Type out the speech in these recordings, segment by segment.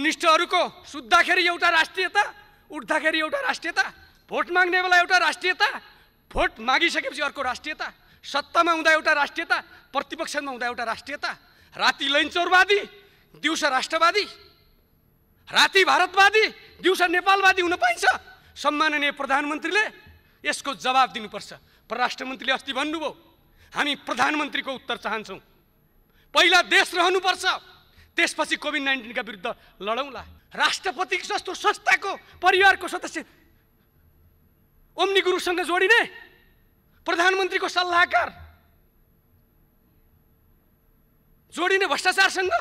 निष्ठहरूको सुत्दाखेरि एउटा राष्ट्रियता उठ्दाखेरि एउटा राष्ट्रियता भोट माग्ने बेला एउटा राष्ट्रियता भोट मागिसकेपछि अर्को राष्ट्रियता सत्तामा हुँदा एउटा राष्ट्रियता प्रतिपक्षमा हुँदा एउटा राष्ट्रियता राति लैनचोरवादी दिउँसो राष्ट्रवादी राति भारतवादी दिउँसो नेपालवादी हुन पाइन्छ सम्माननीय प्रधानमन्त्रीले यसको जवाब दिनुपर्छ परराष्ट्र मन्त्रीले अस्ति भन्नुभयो हामी प्रधानमन्त्रीको उत्तर चाहन्छौँ पहिला देश रहनुपर्छ त्यसपछि कोभिड नाइन्टिनका विरुद्ध लडौँला राष्ट्रपति जस्तो संस्थाको परिवारको सदस्य ओम्नी गुरुसँग जोडिने प्रधानमन्त्रीको सल्लाहकार जोडिने भ्रष्टाचारसँग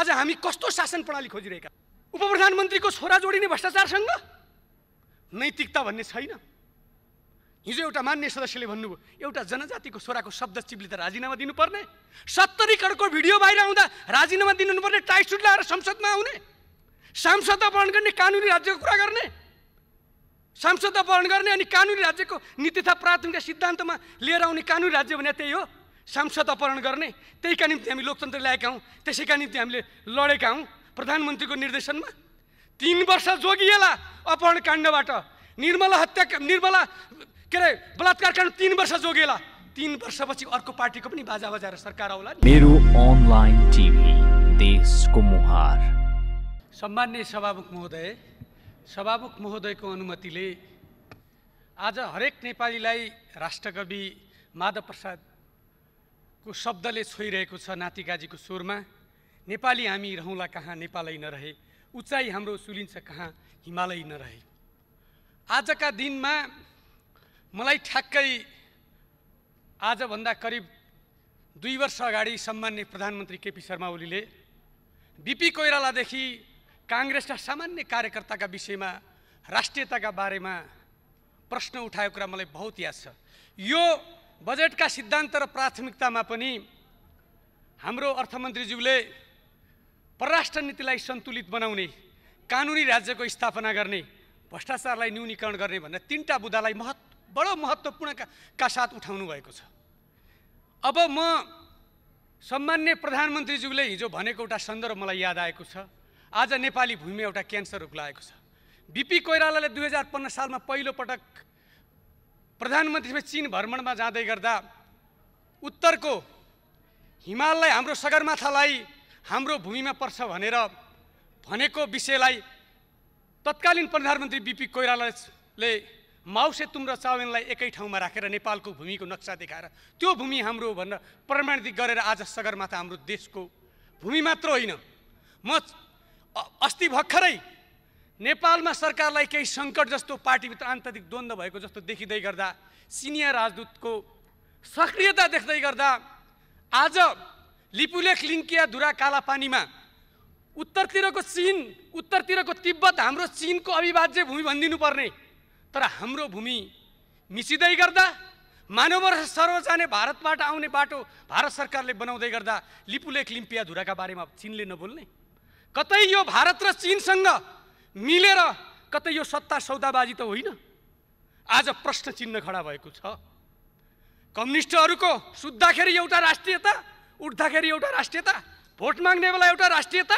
आज हामी कस्तो शासन प्रणाली खोजिरहेका उप प्रधानमन्त्रीको छोरा जोडिने भ्रष्टाचारसँग नैतिकता भन्ने छैन हिजो एउटा मान्य सदस्यले भन्नुभयो एउटा जनजातिको छोराको शब्द त राजीनामा दिनुपर्ने सत्तरी करोडको भिडियो बाहिर आउँदा राजीनामा दिनुपर्ने टाइट सुट लगाएर संसदमा आउने सांसद अपहरण गर्ने कानुनी राज्यको कुरा गर्ने सांसद अपहरण गर्ने अनि कानुनी राज्यको नीति तथा प्राथमिकता सिद्धान्तमा लिएर आउने कानुनी राज्य भने त्यही हो सांसद अपहरण गर्ने त्यहीका निम्ति हामी लोकतन्त्र ल्याएका हौँ त्यसैका निम्ति हामीले लडेका हौँ प्रधानमन्त्रीको निर्देशनमा तिन वर्ष जोगिएला अपहरण काण्डबाट निर्मला हत्या निर्मला के अरे बलात्कार कारण तिन वर्ष जोगेला तिन वर्षपछि अर्को पार्टीको पनि बाजा बजाएर सरकार आउला मेरो अनलाइन टिभी देशको मुहार सम्मान्य सभामुख महोदय सभामुख महोदयको अनुमतिले आज हरेक नेपालीलाई राष्ट्रकवि माधव प्रसादको शब्दले छोइरहेको छ नातिगाजीको स्वरमा नेपाली हामी रहौँला कहाँ नेपालै नरहे उचाइ हाम्रो सुलिन्छ कहाँ हिमालय नरहे आजका दिनमा मलाई ठ्याक्कै आजभन्दा करिब दुई वर्ष अगाडि सम्मान्य प्रधानमन्त्री केपी शर्मा ओलीले बिपी कोइरालादेखि काङ्ग्रेसका सामान्य कार्यकर्ताका विषयमा राष्ट्रियताका बारेमा प्रश्न उठाएको कुरा मलाई बहुत याद छ यो बजेटका सिद्धान्त र प्राथमिकतामा पनि हाम्रो अर्थमन्त्रीज्यूले परराष्ट्र नीतिलाई सन्तुलित बनाउने कानुनी राज्यको स्थापना गर्ने भ्रष्टाचारलाई न्यूनीकरण गर्ने भन्ने तिनवटा बुदालाई महत्त्व बडो महत्त्वपूर्णका का साथ उठाउनु भएको छ अब म सम्मान्य प्रधानमन्त्रीज्यूले हिजो भनेको एउटा सन्दर्भ मलाई याद आएको छ आज नेपाली भूमि एउटा क्यान्सर रोग लागेको छ बिपी कोइरालाले दुई हजार पन्ध्र सालमा पहिलोपटक प्रधानमन्त्री चिन भ्रमणमा जाँदै गर्दा उत्तरको हिमाललाई हाम्रो सगरमाथालाई हाम्रो भूमिमा पर्छ भनेर भनेको विषयलाई तत्कालीन प्रधानमन्त्री बिपी कोइरालाले माउसेतुम र चावेनलाई एकै ठाउँमा राखेर नेपालको भूमिको नक्सा देखाएर त्यो भूमि हाम्रो भनेर प्रमाणित गरेर आज सगरमाथा हाम्रो देशको भूमि मात्र होइन म अस्ति भर्खरै नेपालमा सरकारलाई केही सङ्कट जस्तो पार्टीभित्र आन्तरिक द्वन्द्व भएको जस्तो देखिँदै गर्दा सिनियर राजदूतको सक्रियता देख्दै गर्दा आज लिपुलेख लिङ्किया धुरा कालापानीमा उत्तरतिरको चिन उत्तरतिरको तिब्बत हाम्रो चिनको अविभाज्य भूमि पर्ने तर हाम्रो भूमि मिसिँदै गर्दा मानव सर्व जाने भारतबाट आउने बाटो भारत सरकारले बनाउँदै गर्दा लिपुलेख लिम्पिया धुराका बारेमा चिनले नबोल्ने कतै यो भारत र चिनसँग मिलेर कतै यो सत्ता सौदाबाजी त होइन आज प्रश्न चिन्ह खडा भएको छ कम्युनिस्टहरूको सुत्दाखेरि एउटा राष्ट्रियता उठ्दाखेरि एउटा राष्ट्रियता भोट माग्ने बेला एउटा राष्ट्रियता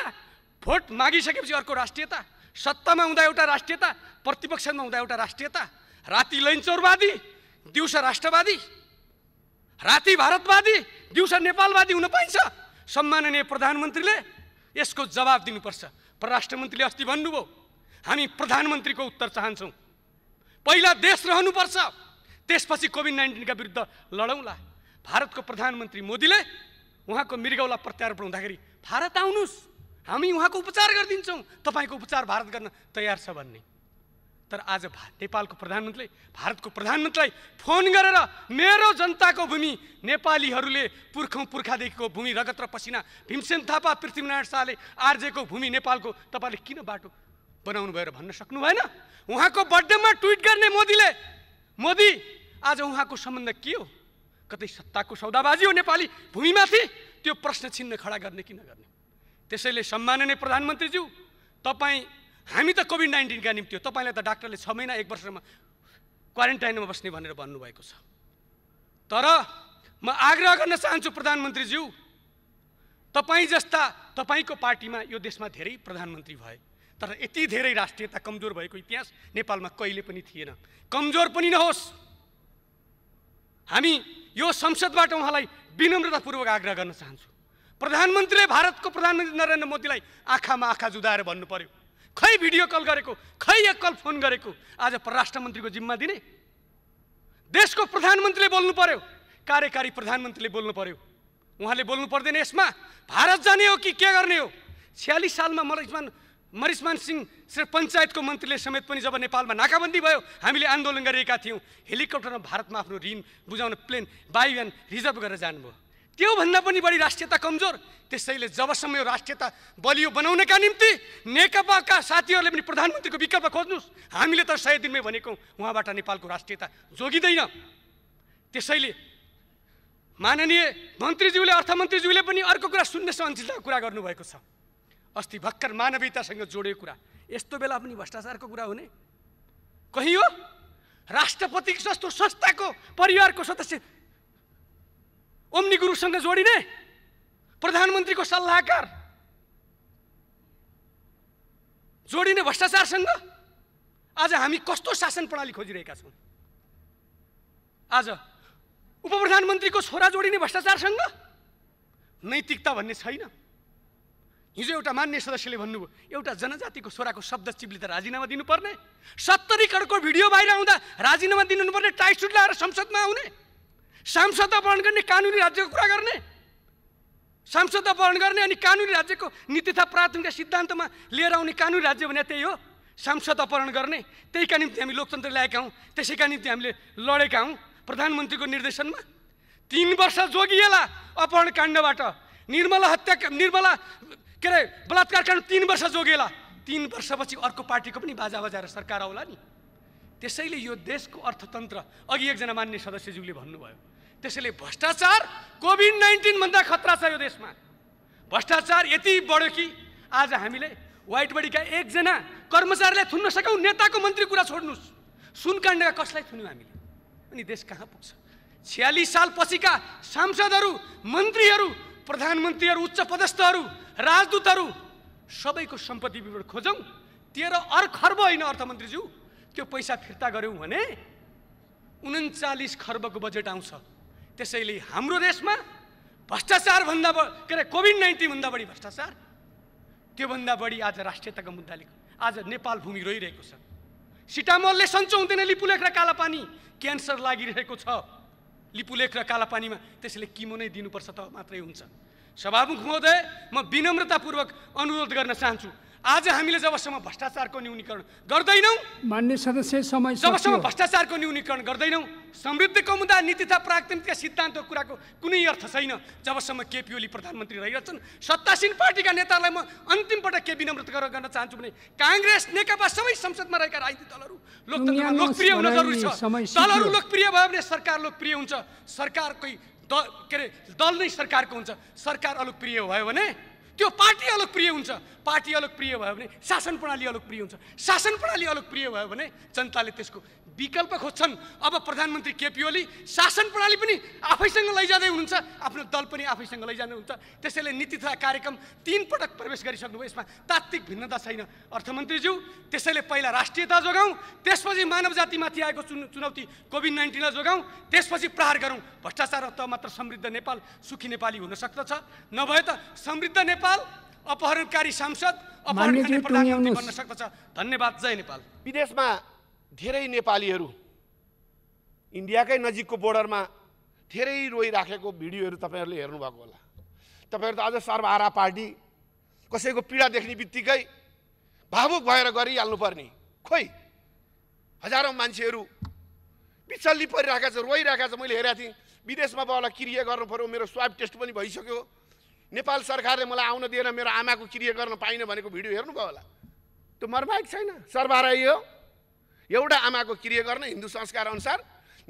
भोट मागिसकेपछि अर्को राष्ट्रियता सत्तामा हुँदा एउटा राष्ट्रियता प्रतिपक्षमा हुँदा एउटा राष्ट्रियता राति लैनचौरवादी दिउँसो राष्ट्रवादी राति भारतवादी दिउँसो नेपालवादी हुन पाइन्छ सम्माननीय प्रधानमन्त्रीले यसको जवाब दिनुपर्छ परराष्ट्र मन्त्रीले अस्ति भन्नुभयो हामी प्रधानमन्त्रीको उत्तर चाहन्छौँ पहिला देश रहनुपर्छ त्यसपछि कोभिड नाइन्टिनका विरुद्ध लडौँला भारतको प्रधानमन्त्री मोदीले उहाँको मृगौला प्रत्यारोपण हुँदाखेरि भारत आउनुहोस् हामी उहाँको उपचार गरिदिन्छौँ तपाईँको उपचार भारत गर्न तयार छ भन्ने तर आज भा नेपालको प्रधानमन्त्रीले भारतको प्रधानमन्त्रीलाई फोन गरेर मेरो जनताको भूमि नेपालीहरूले पुर्खौँ पुर्खादेखिको भूमि रगत र पसिना भीमसेन थापा पृथ्वीनारायण शाहले आर्जेको भूमि नेपालको तपाईँले किन बाटो बनाउनु भएर भन्न सक्नु भएन उहाँको बर्थडेमा ट्विट गर्ने मोदीले मोदी आज उहाँको सम्बन्ध के हो कतै सत्ताको सौदाबाजी हो नेपाली भूमिमाथि त्यो प्रश्न छिन्न खडा गर्ने किन गर्ने त्यसैले सम्माननीय प्रधानमन्त्रीज्यू तपाईँ हामी त कोभिड नाइन्टिनका निम्ति हो तपाईँलाई त डाक्टरले छ महिना एक वर्षमा क्वारेन्टाइनमा बस्ने भनेर भन्नुभएको छ तर म आग्रह गर्न चाहन्छु प्रधानमन्त्रीज्यू तपाईँ जस्ता तपाईँको पार्टीमा यो देशमा धेरै प्रधानमन्त्री भए तर यति धेरै राष्ट्रियता कमजोर भएको इतिहास नेपालमा कहिले पनि थिएन कमजोर पनि नहोस् हामी यो संसदबाट उहाँलाई विनम्रतापूर्वक आग्रह गर्न चाहन्छु प्रधानमन्त्रीले भारतको प्रधानमन्त्री नरेन्द्र मोदीलाई आँखामा आँखा जुदाएर भन्नु पर्यो खै भिडियो कल गरेको खै एक कल फोन गरेको आज परराष्ट्र मन्त्रीको जिम्मा दिने देशको प्रधानमन्त्रीले बोल्नु पर्यो कार्यकारी प्रधानमन्त्रीले बोल्नु पर्यो उहाँले बोल्नु पर्दैन यसमा भारत जाने हो कि के गर्ने हो छ्यालिस सालमा मरिसमान मरिसमान सिंह श्रेष्ठ पञ्चायतको मन्त्रीले समेत पनि जब नेपालमा नाकाबन्दी भयो हामीले आन्दोलन गरेका थियौँ हेलिकप्टरमा भारतमा आफ्नो ऋण बुझाउन प्लेन वायुयान रिजर्भ गरेर जानुभयो त्योभन्दा पनि बढी राष्ट्रियता कमजोर त्यसैले जबसम्म यो राष्ट्रियता बलियो बनाउनका निम्ति नेकपाका साथीहरूले पनि प्रधानमन्त्रीको विकल्प खोज्नुहोस् हामीले त सय दिनमै भनेको उहाँबाट नेपालको राष्ट्रियता जोगिँदैन त्यसैले माननीय मन्त्रीज्यूले अर्थमन्त्रीज्यूले पनि अर्को कुरा सुन्ने सहनशीलताको कुरा गर्नुभएको छ अस्ति भर्खर मानवीयतासँग जोडेको कुरा यस्तो बेला पनि भ्रष्टाचारको कुरा हुने कहीँ हो राष्ट्रपति जस्तो संस्थाको परिवारको सदस्य ओम्नी गुरुसँग जोडिने प्रधानमन्त्रीको सल्लाहकार जोडिने भ्रष्टाचारसँग आज हामी कस्तो शासन प्रणाली खोजिरहेका छौँ आज उप प्रधानमन्त्रीको छोरा जोडिने भ्रष्टाचारसँग नैतिकता भन्ने छैन हिजो एउटा मान्य सदस्यले भन्नुभयो एउटा जनजातिको छोराको शब्द त राजीनामा दिनुपर्ने सत्तरी करोडको भिडियो बाहिर आउँदा राजीनामा दिनुपर्ने टाइट सुट लगाएर संसदमा आउने सांसद अपहरण गर्ने कानुनी राज्यको कुरा गर्ने सांसद अपहरण गर्ने अनि कानुनी राज्यको नीति तथा प्राथमिकता सिद्धान्तमा लिएर आउने कानुनी राज्य भने त्यही हो सांसद अपहरण गर्ने त्यहीका निम्ति हामी लोकतन्त्र ल्याएका हौँ त्यसैका निम्ति हामीले लडेका हौँ प्रधानमन्त्रीको निर्देशनमा तिन वर्ष जोगिएला अपहरण काण्डबाट निर्मला हत्या निर्मला के अरे बलात्कार काण्ड तिन वर्ष जोगिएला तिन वर्षपछि अर्को पार्टीको पनि बाजा बजाएर सरकार आउला नि त्यसैले यो देशको अर्थतन्त्र अघि एकजना मान्य सदस्यज्यूले भन्नुभयो त्यसैले भ्रष्टाचार कोभिड नाइन्टिनभन्दा खतरा छ यो देशमा भ्रष्टाचार यति बढ्यो कि आज हामीले वाइटबडीका एकजना कर्मचारीलाई थुन्न सक्यौँ नेताको मन्त्री कुरा छोड्नुहोस् सुनकाण्डका कसलाई थुन्यौँ हामीले अनि देश कहाँ पुग्छ छ्यालिस साल पछिका सांसदहरू मन्त्रीहरू प्रधानमन्त्रीहरू उच्च पदस्थहरू राजदूतहरू सबैको सम्पत्ति विवरण खोजौँ तेह्र अर् खर्ब होइन अर्थमन्त्रीज्यू त्यो पैसा फिर्ता गऱ्यौँ भने उन्चालिस खर्बको बजेट आउँछ त्यसैले हाम्रो देशमा भ्रष्टाचारभन्दा के अरे कोभिड नाइन्टिनभन्दा बढी भ्रष्टाचार त्योभन्दा बढी आज राष्ट्रियताको मुद्दाले आज नेपाल भूमि रोइरहेको छ सिटामलले सन्चो हुँदैन लिपुलेख र कालापानी क्यान्सर लागिरहेको छ लिपुलेख र कालापानीमा त्यसैले किमो नै दिनुपर्छ त मात्रै हुन्छ सभामुख महोदय म विनम्रतापूर्वक अनुरोध गर्न चाहन्छु आज हामीले जबसम्म भ्रष्टाचारको न्यूनीकरण गर्दैनौँ मान्य सदस्य समय जबसम्म भ्रष्टाचारको न्यूनीकरण गर्दैनौँ समृद्धि कमुदा नीति तथा प्राकृतिक सिद्धान्तको कुराको कुनै अर्थ छैन जबसम्म केपी ओली प्रधानमन्त्री रहिरहेछन् सत्तासीन पार्टीका नेताहरूलाई म अन्तिमपल्ट के विनम्रत गर्न चाहन्छु भने काङ्ग्रेस नेकपा सबै संसदमा रहेका राजनीतिक दलहरू लोकतन्त्रमा लोकप्रिय हुन जरुरी छ दलहरू लोकप्रिय भयो भने सरकार लोकप्रिय हुन्छ सरकारकै द के अरे दल नै सरकारको हुन्छ सरकार अलोकप्रिय भयो भने त्यो पार्टी अलग प्रिय हुन्छ पार्टी अलग प्रिय भयो भने शासन प्रणाली अलग प्रिय हुन्छ शासन प्रणाली अलग प्रिय भयो भने जनताले त्यसको विकल्प खोज्छन् अब प्रधानमन्त्री केपी ओली शासन प्रणाली पनि आफैसँग लैजाँदै हुनुहुन्छ आफ्नो दल पनि आफैसँग लैजाँदै लैजानुहुन्छ त्यसैले नीति तथा कार्यक्रम तिन पटक प्रवेश गरिसक्नुभयो यसमा तात्विक भिन्नता छैन अर्थमन्त्रीज्यू त्यसैले पहिला राष्ट्रियता जोगाउँ त्यसपछि मानव जातिमाथि आएको चुन चुनौती कोभिड नाइन्टिनलाई जोगाउँ त्यसपछि प्रहार गरौँ भ्रष्टाचार त मात्र समृद्ध नेपाल सुखी नेपाली हुन सक्दछ नभए त समृद्ध नेपाल अपहरणकारी सांसद अपहरणकारी प्रधानमन्त्री बन्न सक्दछ धन्यवाद जय नेपाल विदेशमा धेरै नेपालीहरू इन्डियाकै नजिकको बोर्डरमा धेरै रोइराखेको भिडियोहरू तपाईँहरूले हेर्नुभएको होला तपाईँहरू त अझ सर्वहारा पार्टी कसैको पीडा देख्ने बित्तिकै भावुक भएर गरिहाल्नु गरिहाल्नुपर्ने खोइ हजारौँ मान्छेहरू पिचल्ली परिरहेको छ रोइरहेको छ मैले हेरेको थिएँ विदेशमा बाउलाई क्रिया गर्नु पऱ्यो मेरो स्वाब टेस्ट पनि भइसक्यो नेपाल सरकारले मलाई आउन दिएन मेरो आमाको क्रिया गर्न पाइनँ भनेको भिडियो हेर्नुभयो होला त्यो मर्माइक छैन सर्वहारा यो एउटा आमाको क्रिया गर्न हिन्दू संस्कार अनुसार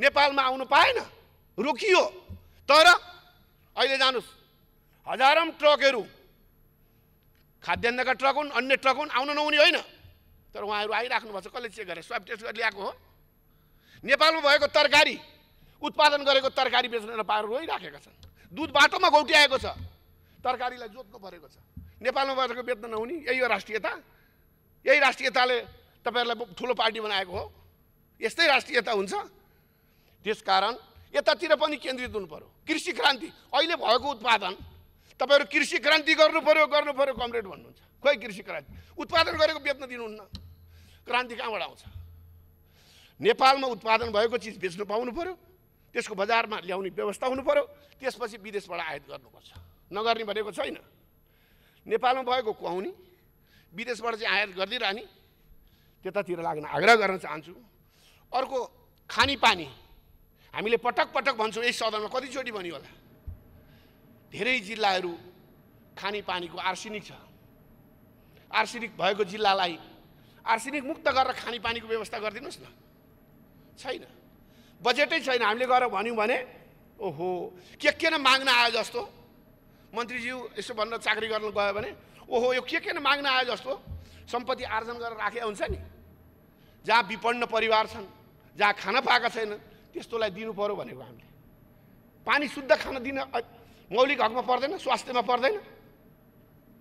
नेपालमा आउनु पाएन रोकियो तर अहिले जानुहोस् हजारौँ ट्रकहरू खाद्यान्नका ट्रक हुन् अन्य ट्रक हुन् आउन नहुने होइन तर उहाँहरू आइराख्नु भएको छ कसले चेक गरेर स्वाब टेस्ट गरेर ल्याएको हो नेपालमा भएको तरकारी उत्पादन गरेको तरकारी बेच्न नपाएर रोइराखेका छन् दुध बाटोमा घौट्याएको छ तरकारीलाई जोत्नु परेको छ नेपालमा भएको बेच्न नहुने यही हो राष्ट्रियता यही राष्ट्रियताले तपाईँहरूलाई ठुलो पार्टी बनाएको हो यस्तै राष्ट्रियता हुन्छ त्यस कारण यतातिर पनि केन्द्रित हुनु पऱ्यो कृषि क्रान्ति अहिले भएको उत्पादन तपाईँहरू कृषि क्रान्ति गर्नु पऱ्यो गर्नु पऱ्यो कमरेड भन्नुहुन्छ खोइ कृषि क्रान्ति उत्पादन गरेको बेच्न दिनुहुन्न क्रान्ति कहाँबाट आउँछ नेपालमा उत्पादन भएको चिज बेच्नु पाउनु पऱ्यो त्यसको बजारमा ल्याउने व्यवस्था हुनु पऱ्यो त्यसपछि विदेशबाट आयात गर्नुपर्छ नगर्ने भनेको छैन नेपालमा भएको कुहाउने विदेशबाट चाहिँ आयात गरिदिइरहने त्यतातिर लाग्न आग्रह गर्न चाहन्छु अर्को खानेपानी हामीले पटक पटक भन्छौँ यस सदनमा कतिचोटि भन्यो होला धेरै जिल्लाहरू खानेपानीको आर्सेनिक छ आर्सेनिक भएको जिल्लालाई आर्सेनिक मुक्त गरेर खानेपानीको व्यवस्था गरिदिनुहोस् न छैन बजेटै छैन हामीले गएर भन्यौँ भने ओहो के के न माग्न आयो जस्तो मन्त्रीज्यू यसो भन्न चाकरी गर्न गयो भने ओहो यो के के न माग्न आयो जस्तो सम्पत्ति आर्जन गरेर राखे हुन्छ नि जहाँ विपन्न परिवार छन् जहाँ खाना पाएका छैनन् त्यस्तोलाई दिनु पऱ्यो भनेको हामीले पानी शुद्ध खाना दिन मौलिक हकमा पर्दैन स्वास्थ्यमा पर्दैन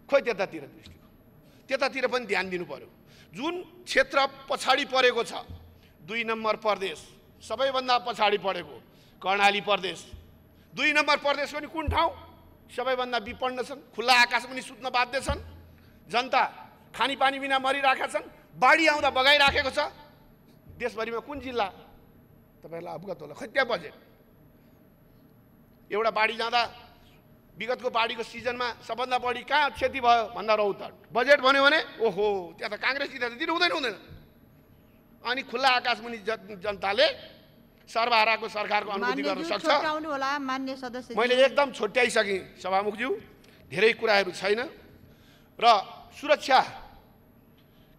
खोइ त्यतातिर दृष्टिको त्यतातिर पनि ध्यान दिनु पऱ्यो जुन क्षेत्र पछाडि परेको छ दुई नम्बर प्रदेश सबैभन्दा पछाडि परेको कर्णाली प्रदेश दुई नम्बर प्रदेश पनि कुन ठाउँ सबैभन्दा विपन्न छन् खुल्ला आकाश पनि सुत्न बाध्य छन् जनता खानेपानी बिना मरिरहेका छन् बाढी आउँदा बगाइराखेको छ देशभरिमा कुन जिल्ला तपाईँहरूलाई अवगत होला खै त्यहाँ बजेट एउटा बाढी जाँदा विगतको बाढीको सिजनमा सबभन्दा बढी कहाँ क्षति भयो भन्दा त बजेट भन्यो भने ओहो त्यहाँ त काङ्ग्रेस जित दिनु हुँदैन हुँदैन अनि खुल्ला आकाशमुनि जनताले सर्वहाराको सरकारको अनुभूति गर्न सक्छ मैले एकदम छुट्याइसकेँ सभामुखज्यू धेरै कुराहरू छैन र सुरक्षा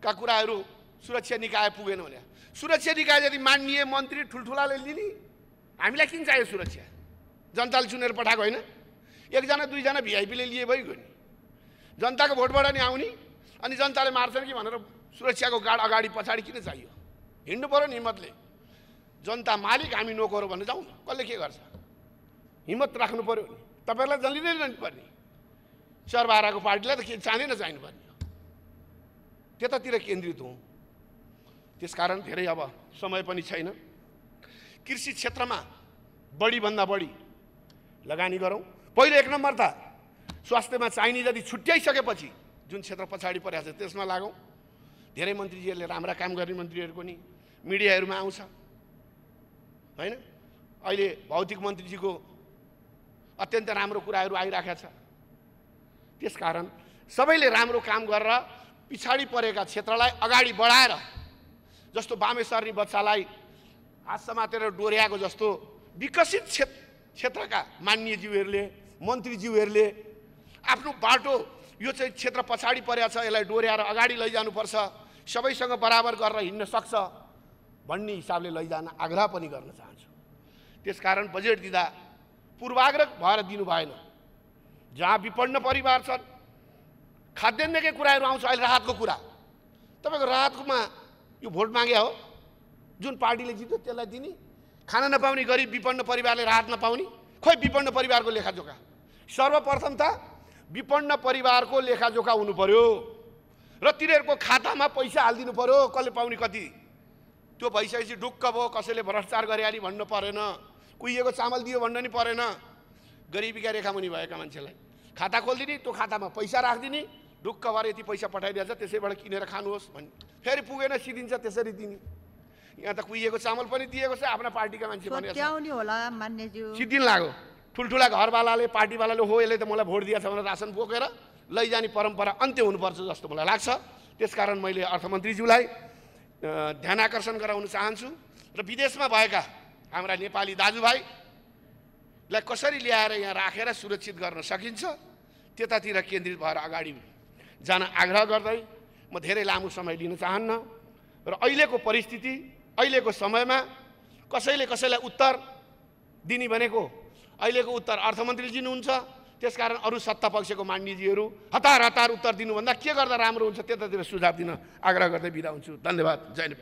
का कुराहरू सुरक्षा निकाय पुगेन भने सुरक्षा निकाय यदि मान्नीय मन्त्री ठुल्ठुलाले लिने हामीलाई किन चाहियो सुरक्षा जनताले चुनेर पठाएको होइन एकजना दुईजना भिआइपीले लिए भइगयो नि जनताको भोटबाट नि आउने अनि जनताले मार्छन् कि भनेर सुरक्षाको गाड अगाडि पछाडि किन चाहियो हिँड्नु पऱ्यो नि हिम्मतले जनता मालिक हामी नोकरो भने जाउँ न कसले के गर्छ हिम्मत राख्नु पऱ्यो नि तपाईँहरूलाई जसले नै जानुपर्ने सरबाराको पार्टीलाई त के चाँदै नचाहिनु पर्ने त्यतातिर केन्द्रित हुँ त्यसकारण धेरै अब समय पनि छैन कृषि क्षेत्रमा बढीभन्दा बढी लगानी गरौँ पहिलो एक नम्बर त स्वास्थ्यमा चाहिने जति छुट्याइसकेपछि जुन क्षेत्र पछाडि परेको छ त्यसमा लागौँ धेरै मन्त्रीजीहरूले राम्रा काम गर्ने मन्त्रीहरूको नि मिडियाहरूमा आउँछ होइन अहिले भौतिक मन्त्रीजीको अत्यन्त राम्रो कुराहरू आइरहेको छ त्यस कारण सबैले राम्रो काम गरेर पछाडि परेका क्षेत्रलाई अगाडि बढाएर जस्तो बामे बच्चालाई हात समातेर डोर्याएको जस्तो विकसित क्षेत्र क्षेत्रका मान्यज्यूहरूले मन्त्रीज्यूहरूले आफ्नो बाटो यो चाहिँ क्षेत्र पछाडि परेको छ यसलाई डोर्याएर अगाडि लैजानुपर्छ सबैसँग बराबर गरेर हिँड्न सक्छ भन्ने हिसाबले लैजान आग्रह पनि गर्न चाहन्छु त्यसकारण बजेट दिँदा पूर्वाग्रह भएर दिनु भएन जहाँ विपन्न परिवार छन् खाद्यान्नकै कुराहरू आउँछ अहिले राहतको कुरा तपाईँको राहतकोमा यो भोट मागे हो जुन पार्टीले जित्यो त्यसलाई दिने खाना नपाउने गरिब विपन्न परिवारले राहत नपाउने खोइ विपन्न परिवारको लेखाजोखा सर्वप्रथम त विपन्न परिवारको लेखाजोखा हुनु पर्यो र तिनीहरूको खातामा पैसा हालिदिनु पर्यो कसले पाउने कति त्यो भइसकेपछि ढुक्क भयो कसैले भ्रष्टाचार गरे अरे भन्नु परेन कुहिएको चामल दियो भन्न नि परेन गरिबीका रेखामुनि भएका मान्छेलाई खाता खोलिदिने त्यो खातामा पैसा राखिदिने भएर यति पैसा पठाइदिन्छ त्यसैबाट किनेर खानुहोस् भन्ने फेरि पुगेन सिधिन्छ त्यसरी दिने यहाँ त कुहिएको चामल पनि दिएको छ आफ्ना पार्टीका मान्छे सिद्धिन लाग्यो ठुल्ठुला घरवालाले पार्टीवालाले हो यसले त मलाई भोट दिएछ भनेर रासन बोकेर लैजाने परम्परा अन्त्य हुनुपर्छ जस्तो मलाई लाग्छ त्यसकारण मैले अर्थमन्त्रीज्यूलाई ध्यान आकर्षण गराउन चाहन्छु र विदेशमा भएका हाम्रा नेपाली दाजुभाइलाई कसरी ल्याएर यहाँ राखेर सुरक्षित गर्न सकिन्छ त्यतातिर केन्द्रित भएर अगाडि जान आग्रह गर्दै म धेरै लामो समय लिन चाहन्न र अहिलेको परिस्थिति अहिलेको समयमा कसैले कसैलाई उत्तर दिने भनेको अहिलेको उत्तर अर्थमन्त्री हुन्छ त्यसकारण अरू सत्ता पक्षको मान्यजीहरू हतार हतार उत्तर दिनुभन्दा के गर्दा राम्रो हुन्छ त्यतातिर सुझाव दिन आग्रह गर्दै बिदा हुन्छु धन्यवाद जय